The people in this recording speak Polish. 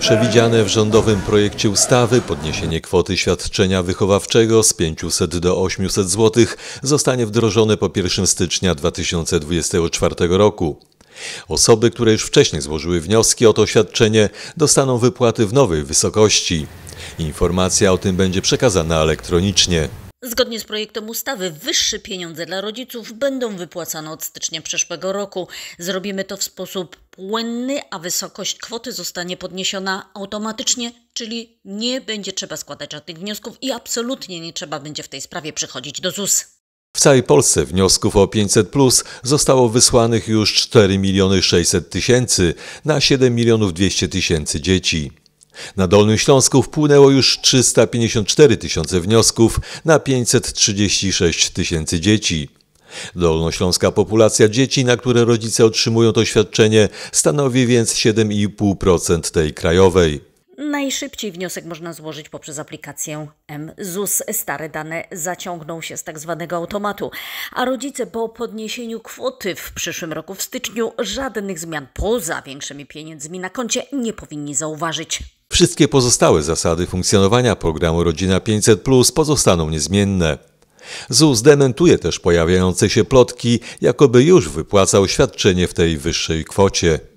Przewidziane w rządowym projekcie ustawy podniesienie kwoty świadczenia wychowawczego z 500 do 800 zł zostanie wdrożone po 1 stycznia 2024 roku. Osoby, które już wcześniej złożyły wnioski o to świadczenie, dostaną wypłaty w nowej wysokości. Informacja o tym będzie przekazana elektronicznie. Zgodnie z projektem ustawy wyższe pieniądze dla rodziców będą wypłacane od stycznia przyszłego roku. Zrobimy to w sposób płynny, a wysokość kwoty zostanie podniesiona automatycznie, czyli nie będzie trzeba składać żadnych wniosków i absolutnie nie trzeba będzie w tej sprawie przychodzić do ZUS. W całej Polsce wniosków o 500 plus zostało wysłanych już 4 miliony 600 tysięcy na 7 milionów 200 tysięcy dzieci. Na Dolnym Śląsku wpłynęło już 354 tysiące wniosków na 536 tysięcy dzieci. Dolnośląska populacja dzieci, na które rodzice otrzymują to świadczenie, stanowi więc 7,5% tej krajowej. Najszybciej wniosek można złożyć poprzez aplikację MZUS. Stare dane zaciągną się z tak zwanego automatu, a rodzice po podniesieniu kwoty w przyszłym roku w styczniu żadnych zmian poza większymi pieniędzmi na koncie nie powinni zauważyć. Wszystkie pozostałe zasady funkcjonowania programu Rodzina 500+ plus pozostaną niezmienne. ZUS dementuje też pojawiające się plotki, jakoby już wypłacał świadczenie w tej wyższej kwocie.